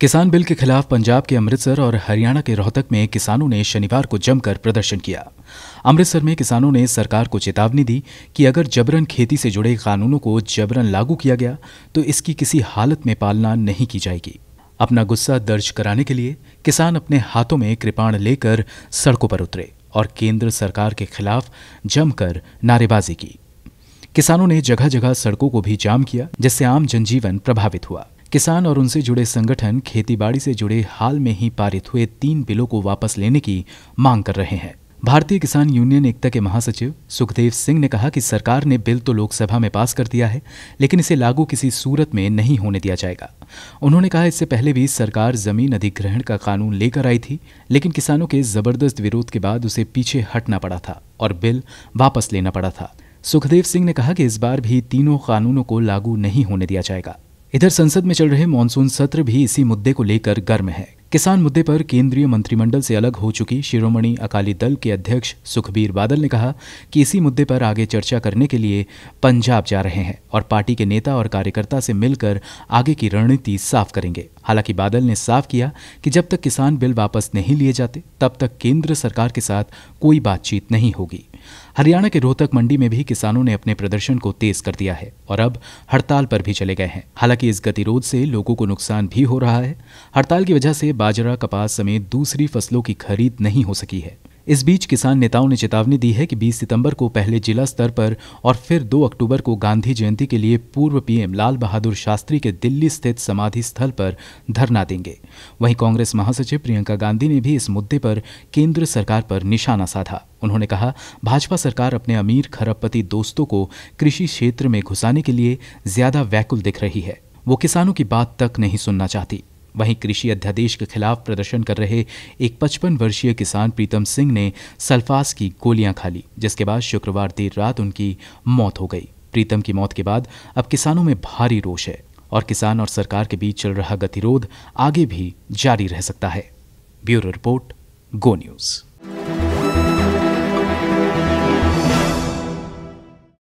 किसान बिल के खिलाफ पंजाब के अमृतसर और हरियाणा के रोहतक में किसानों ने शनिवार को जमकर प्रदर्शन किया अमृतसर में किसानों ने सरकार को चेतावनी दी कि अगर जबरन खेती से जुड़े कानूनों को जबरन लागू किया गया तो इसकी किसी हालत में पालना नहीं की जाएगी अपना गुस्सा दर्ज कराने के लिए किसान अपने हाथों में कृपाण लेकर सड़कों पर उतरे और केंद्र सरकार के खिलाफ जमकर नारेबाजी की किसानों ने जगह जगह सड़कों को भी जाम किया जिससे आम जनजीवन प्रभावित हुआ किसान और उनसे जुड़े संगठन खेतीबाड़ी से जुड़े हाल में ही पारित हुए तीन बिलों को वापस लेने की मांग कर रहे हैं भारतीय किसान यूनियन एकता के महासचिव सुखदेव सिंह ने कहा कि सरकार ने बिल तो लोकसभा में पास कर दिया है लेकिन इसे लागू किसी सूरत में नहीं होने दिया जाएगा उन्होंने कहा इससे पहले भी सरकार जमीन अधिग्रहण का कानून लेकर आई थी लेकिन किसानों के जबरदस्त विरोध के बाद उसे पीछे हटना पड़ा था और बिल वापस लेना पड़ा था सुखदेव सिंह ने कहा कि इस बार भी तीनों कानूनों को लागू नहीं होने दिया जाएगा इधर संसद में चल रहे मानसून सत्र भी इसी मुद्दे को लेकर गर्म है किसान मुद्दे पर केंद्रीय मंत्रिमंडल से अलग हो चुकी शिरोमणि अकाली दल के अध्यक्ष सुखबीर बादल ने कहा कि इसी मुद्दे पर आगे चर्चा करने के लिए पंजाब जा रहे हैं और पार्टी के नेता और कार्यकर्ता से मिलकर आगे की रणनीति साफ करेंगे हालांकि बादल ने साफ किया कि जब तक किसान बिल वापस नहीं लिए जाते तब तक केंद्र सरकार के साथ कोई बातचीत नहीं होगी हरियाणा के रोहतक मंडी में भी किसानों ने अपने प्रदर्शन को तेज कर दिया है और अब हड़ताल पर भी चले गए हैं हालांकि इस गतिरोध से लोगों को नुकसान भी हो रहा है हड़ताल की वजह से बाजरा कपास समेत दूसरी फसलों की खरीद नहीं हो सकी है इस बीच किसान नेताओं ने चेतावनी दी है कि 20 सितंबर को पहले जिला स्तर पर और फिर 2 अक्टूबर को गांधी जयंती के लिए पूर्व पीएम लाल बहादुर शास्त्री के दिल्ली स्थित समाधि स्थल पर धरना देंगे वहीं कांग्रेस महासचिव प्रियंका गांधी ने भी इस मुद्दे पर केंद्र सरकार पर निशाना साधा उन्होंने कहा भाजपा सरकार अपने अमीर खरबपति दोस्तों को कृषि क्षेत्र में घुसाने के लिए ज्यादा व्याकुल दिख रही है वो किसानों की बात तक नहीं सुनना चाहती वहीं कृषि अध्यादेश के खिलाफ प्रदर्शन कर रहे एक 55 वर्षीय किसान प्रीतम सिंह ने सल्फास की गोलियां खा ली जिसके बाद शुक्रवार देर रात उनकी मौत हो गई प्रीतम की मौत के बाद अब किसानों में भारी रोष है और किसान और सरकार के बीच चल रहा गतिरोध आगे भी जारी रह सकता है ब्यूरो रिपोर्ट गो न्यूज़